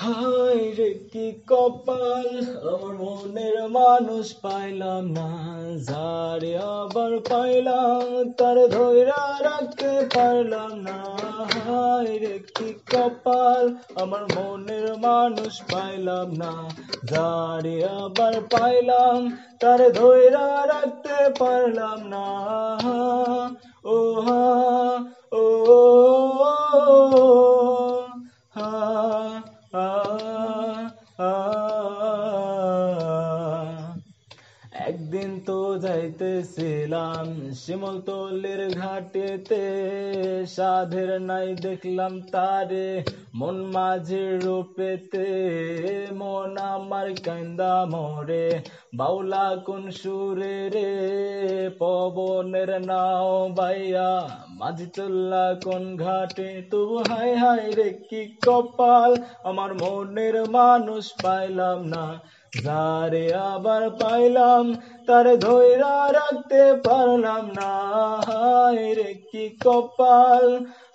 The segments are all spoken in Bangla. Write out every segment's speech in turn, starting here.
হায় রে কি কপাল আমার মনের মানুষ পাইলাম না যারে আবার পাইলাম তার ধৈরা রাখতে পারলাম না হায় রে কি কপাল আমার মনের মানুষ পাইলাম না যারে আবার পাইলাম তার ধৈরা রাখতে পারলাম না ও তো যাইতেছিলাম শিমলতলির ঘাটেতে সাধের নাই দেখলাম তারে মন মাঝের রূপেতে মন আমার কান্দা মরে বাউলা কোন সুরে রে পবনের নাও বাইয়া মাঝি চল্লা কোন ঘাটে তু হাই হাই রে কি কপাল আমার মনের মানুষ পাইলাম না যারে আবার পাইলাম তার ধৈরা রাখতে পারলাম না হায় রে কি কপাল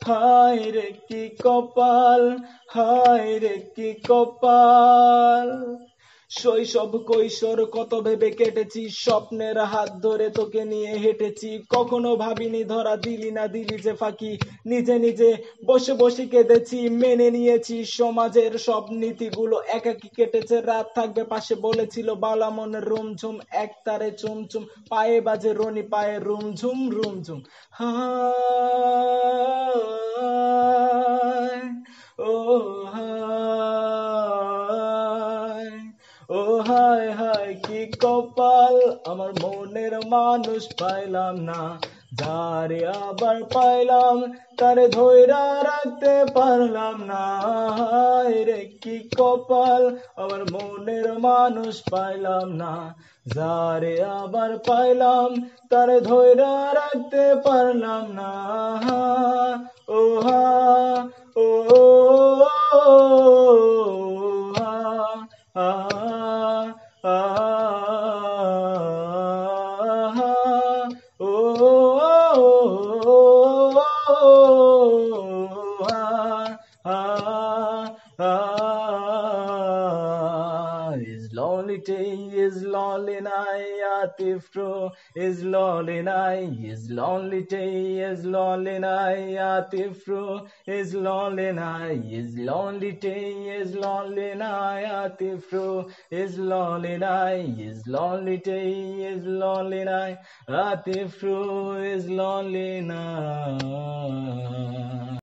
হায় রে কি কপাল হায় রে কি কপাল শৈশব কৈশোর কত ভেবে কেটেছি স্বপ্নের হাত ধরে তোকে নিয়ে হেঁটেছি কখনো ভাবিনি ধরা দিলি না দিলি যে ফাঁকি নিজে নিজে বসে বসে কেঁদেছি মেনে নিয়েছি সমাজের সব নীতিগুলো একাকি কেটেছে রাত থাকবে পাশে বলেছিল বালা মনে রুমঝুম এক তারে চুমচুম পায়ে বাজে রনি পায়ে রুমঝুম রুমঝুম হা ও হা কপাল আমার মনের মানুষ পাইলাম না যারে আবার পাইলাম তারে ধৈরা রাখতে পারলাম না রে কি কপাল আমার মনের মানুষ পাইলাম না যারে আবার পাইলাম তারে ধৈরা রাখতে পারলাম না ও হা Equality is lonely night, is lonely night, is lonely day, is lonely night, is lonely night, is lonely day, is lonely night, is lonely night, is lonely day, is lonely night, is lonely night.